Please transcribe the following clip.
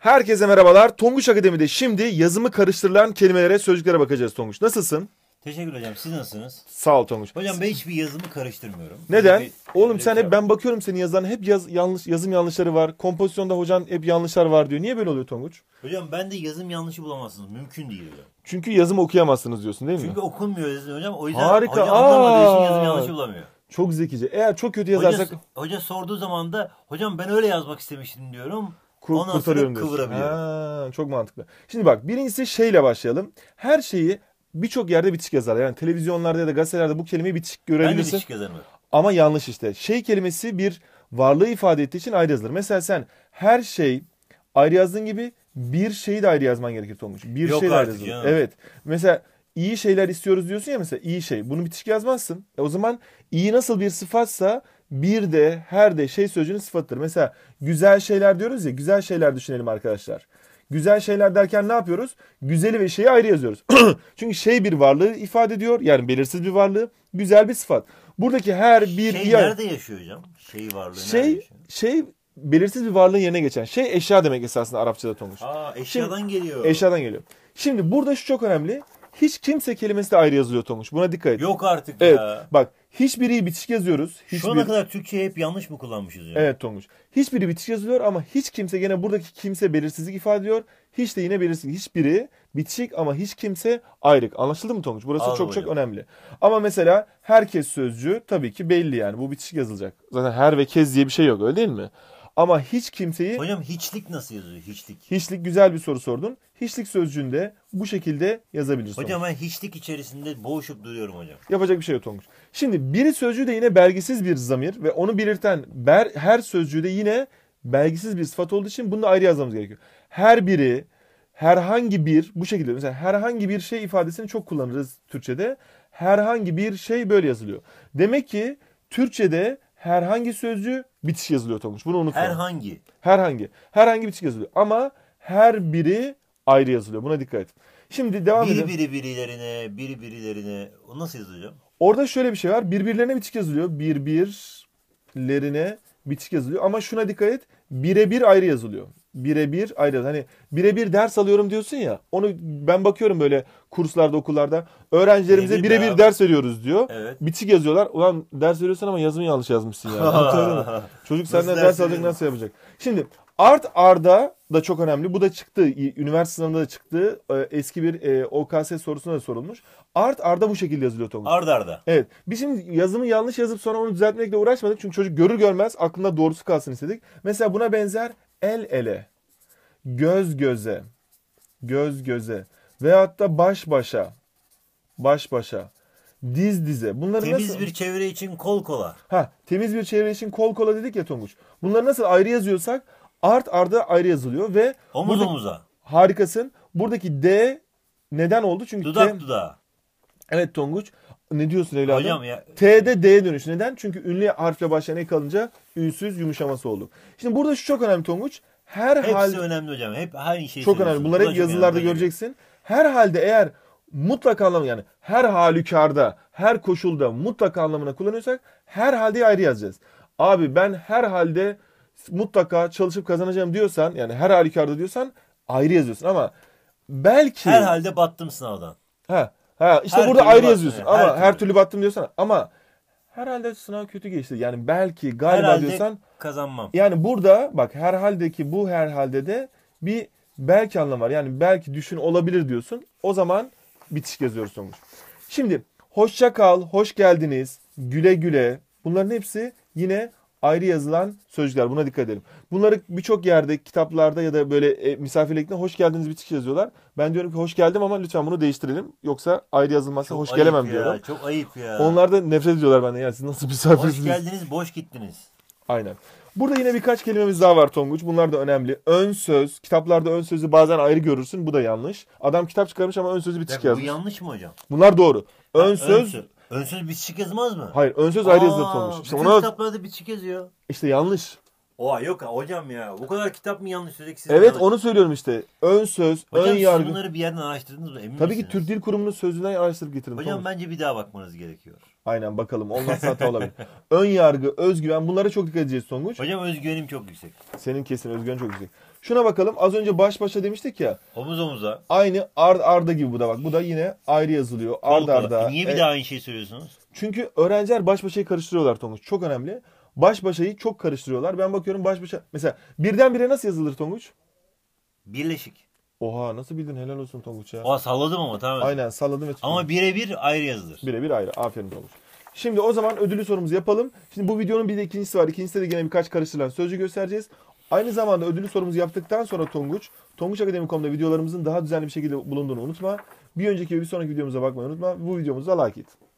Herkese merhabalar. Tonguç Akademi'de şimdi yazımı karıştırılan kelimelere, sözcüklere bakacağız Tonguç. Nasılsın? Teşekkür hocam. Siz nasılsınız? Sağ ol Tonguç. Hocam ben hiçbir yazımı karıştırmıyorum. Neden? Bir, Oğlum sen hep ben bakıyorum senin yazılan hep yaz, yanlış yazım yanlışları var. Kompozisyonda hocan hep yanlışlar var diyor. Niye böyle oluyor Tonguç? Hocam ben de yazım yanlışı bulamazsınız. Mümkün değil hocam. Çünkü yazım okuyamazsınız diyorsun değil mi? Çünkü okunmuyor yazım hocam. O yüzden Harika. hocam anlamadığı için yazım yanlışı bulamıyor. Çok zekice. Eğer çok kötü yazarsak... Hoca, hoca sorduğu zaman da hocam ben öyle yazmak istemiştim diyorum kur, Ondan kurtarıyorum sonra diyorsun. Ha, çok mantıklı. Şimdi bak birincisi şeyle başlayalım. Her şeyi birçok yerde bitişik yazar. Yani televizyonlarda ya da gazetelerde bu kelimeyi bitişik Ben de yazarım. Ama yanlış işte. Şey kelimesi bir varlığı ifade ettiği için ayrı yazılır. Mesela sen her şey ayrı yazdığın gibi bir şeyi de ayrı yazman gerekir Tonguç. Bir Yok şey de ayrı artık yazılır. ya. Evet. Mesela iyi şeyler istiyoruz diyorsun ya mesela iyi şey. Bunu bitişik yazmazsın. E o zaman iyi nasıl bir sıfatsa bir de her de şey sözcüğünün sıfatıdır. Mesela güzel şeyler diyoruz ya güzel şeyler düşünelim arkadaşlar. Güzel şeyler derken ne yapıyoruz? Güzeli ve şeyi ayrı yazıyoruz. Çünkü şey bir varlığı ifade ediyor. Yani belirsiz bir varlığı. Güzel bir sıfat. Buradaki her bir... Şey yer... nerede yaşıyor hocam? Şey varlığı şey, nerede Şey belirsiz bir varlığın yerine geçen. Şey eşya demek esasında Arapçada Tonguç. Aa eşyadan Şimdi, geliyor. Eşyadan geliyor. Şimdi burada şu çok önemli. Hiç kimse kelimesi de ayrı yazılıyor Tomuş. Buna dikkat et. Yok artık ya. evet, ya. Bak hiçbiri bitişik yazıyoruz. Hiçbir... Şu ana kadar Türkçe'yi hep yanlış mı kullanmışız? Yani? Evet Tomuş. Hiçbiri bitişik yazılıyor ama hiç kimse gene buradaki kimse belirsizlik ifade ediyor. Hiç de yine belirsiz. Hiçbiri bitişik ama hiç kimse ayrık. Anlaşıldı mı Tonguç? Burası Anladım çok hocam. çok önemli. Ama mesela herkes sözcüğü tabii ki belli yani. Bu bitişik yazılacak. Zaten her ve kez diye bir şey yok öyle değil mi? Ama hiç kimseyi... Hocam hiçlik nasıl yazıyor? Hiçlik. Hiçlik güzel bir soru sordun. Hiçlik sözcüğünde bu şekilde yazabilirsin. Hocam ben hiçlik içerisinde boğuşup duruyorum hocam. Yapacak bir şey yok Tonguç. Şimdi biri sözcüğü de yine belgisiz bir zamir ve onu belirten ber, her sözcüğü de yine belgisiz bir sıfat olduğu için bunu da ayrı yazmamız gerekiyor. Her biri, herhangi bir bu şekilde mesela herhangi bir şey ifadesini çok kullanırız Türkçe'de. Herhangi bir şey böyle yazılıyor. Demek ki Türkçe'de herhangi sözcüğü bitiş yazılıyor Tonguç. Bunu unutma. Herhangi. Herhangi. Herhangi bitiş yazılıyor. Ama her biri ayrı yazılıyor. Buna dikkat et. Şimdi devam bir, edelim. Biri birilerine, biri birilerine. O nasıl yazılıyor? Orada şöyle bir şey var. Birbirlerine bitik yazılıyor. Bir Birbirlerine bitik yazılıyor. Ama şuna dikkat et. Birebir ayrı yazılıyor birebir ayrı. Hani birebir ders alıyorum diyorsun ya. Onu ben bakıyorum böyle kurslarda, okullarda. Öğrencilerimize birebir ders veriyoruz diyor. Evet. Bitik yazıyorlar. Ulan ders veriyorsun ama yazımı yanlış yazmışsın yani. Anlatabiliyor Çocuk nasıl senden ders, ders alacak nasıl yapacak? Şimdi art arda da çok önemli. Bu da çıktı. Üniversite sınavında da çıktı. Ee, eski bir e, OKS sorusuna da sorulmuş. Art arda bu şekilde yazılıyor Tonguç. Art arda. Evet. Biz şimdi yazımı yanlış yazıp sonra onu düzeltmekle uğraşmadık. Çünkü çocuk görür görmez aklında doğrusu kalsın istedik. Mesela buna benzer el ele, göz göze, göz göze veyahut da baş başa, baş başa, diz dize. Bunları temiz nasıl... bir çevre için kol kola. Ha, temiz bir çevre için kol kola dedik ya Tonguç. Bunları nasıl ayrı yazıyorsak art arda ayrı yazılıyor ve omuz buradaki... omuza. Harikasın. Buradaki D neden oldu? Çünkü dudak te... dudağa. Evet Tonguç. Ne diyorsun evladım? Hocam ya. T'de D'ye dönüş. Neden? Çünkü ünlü harfle başlayan ek kalınca ünsüz yumuşaması oldu. Şimdi burada şu çok önemli Tonguç. Her Hepsi hal... önemli hocam. Hep aynı şey. Çok önemli. Bunları hep yazılarda yani. göreceksin. Her halde eğer mutlak anlamı yani her halükarda, her koşulda mutlak anlamına kullanıyorsak her halde ayrı yazacağız. Abi ben her halde mutlaka çalışıp kazanacağım diyorsan yani her halükarda diyorsan ayrı yazıyorsun ama belki her halde battım sınavdan. He. Ha işte her burada ayrı battım. yazıyorsun. Yani. Ama her, her türlü. battım diyorsan ama herhalde sınav kötü geçti. Yani belki galiba herhalde diyorsan kazanmam. Yani burada bak herhalde ki bu herhalde de bir belki anlam var. Yani belki düşün olabilir diyorsun. O zaman bitiş yazıyoruz sonuç. Şimdi hoşça kal, hoş geldiniz, güle güle. Bunların hepsi yine ayrı yazılan sözcükler. Buna dikkat edelim. Bunları birçok yerde, kitaplarda ya da böyle e, misafirlikte hoş geldiniz bitişik yazıyorlar. Ben diyorum ki hoş geldim ama lütfen bunu değiştirelim. Yoksa ayrı yazılmazsa çok hoş gelemem ya, diyorlar. Çok ayıp ya. Onlar da nefret ediyorlar benden. Yani siz nasıl misafirsiniz? Hoş geldiniz, boş gittiniz. Aynen. Burada yine birkaç kelimemiz daha var Tonguç. Bunlar da önemli. Ön söz. Kitaplarda ön sözü bazen ayrı görürsün. Bu da yanlış. Adam kitap çıkarmış ama ön sözü bitişik ya, yazmış. Bu yanlış mı hocam? Bunlar doğru. Ön ha, söz ön, Önsöz bitişik yazmaz mı? Hayır, önsöz söz ayrı yazılı tutulmuş. İşte İşte bütün ona kitaplarda bitişik yazıyor. işte yanlış. Oha yok hocam ya. Bu kadar kitap mı yanlış sürekli siz Evet onu söylüyorum işte. Ön söz, hocam, ön yargı. Hocam bunları bir yerden araştırdınız mı? Emin Tabii misiniz? ki Türk Dil Kurumu'nun sözünden araştırıp getirdim. Hocam tamam. bence bir daha bakmanız gerekiyor. Aynen bakalım. Olmazsa hata olabilir. ön yargı, özgüven bunlara çok dikkat edeceğiz Songuç. Hocam özgüvenim çok yüksek. Senin kesin özgüven çok yüksek. Şuna bakalım. Az önce baş başa demiştik ya. Omuz omuza. Aynı ard arda gibi bu da bak. Bu da yine ayrı yazılıyor. Ard arda. Niye bir e, daha aynı şeyi söylüyorsunuz? Çünkü öğrenciler baş başa karıştırıyorlar Tonguç. Çok önemli baş başayı çok karıştırıyorlar. Ben bakıyorum baş başa mesela birden bire nasıl yazılır Tonguç? Birleşik. Oha nasıl bildin helal olsun Tonguç Oha salladım ama tamam. Aynen salladım ve Ama birebir ayrı yazılır. Birebir ayrı. Aferin Tonguç. Şimdi o zaman ödülü sorumuzu yapalım. Şimdi bu videonun bir de ikincisi var. İkincisi de gene birkaç karıştırılan sözcü göstereceğiz. Aynı zamanda ödülü sorumuzu yaptıktan sonra Tonguç, tonguçakademi.com'da videolarımızın daha düzenli bir şekilde bulunduğunu unutma. Bir önceki ve bir sonraki videomuza bakmayı unutma. Bu videomuza like it.